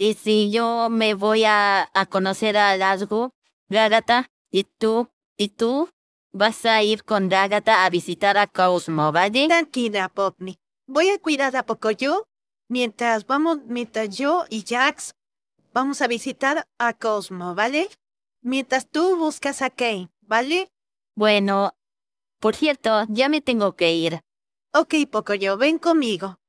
Y si yo me voy a, a conocer a Lasgo, Ragata, y tú, y tú, vas a ir con Ragata a visitar a Cosmo, ¿vale? Tranquila, Popni. Voy a cuidar a Pocoyo mientras vamos, mientras yo y Jax vamos a visitar a Cosmo, ¿vale? Mientras tú buscas a Kane, ¿vale? Bueno, por cierto, ya me tengo que ir. Ok, Pocoyo, ven conmigo.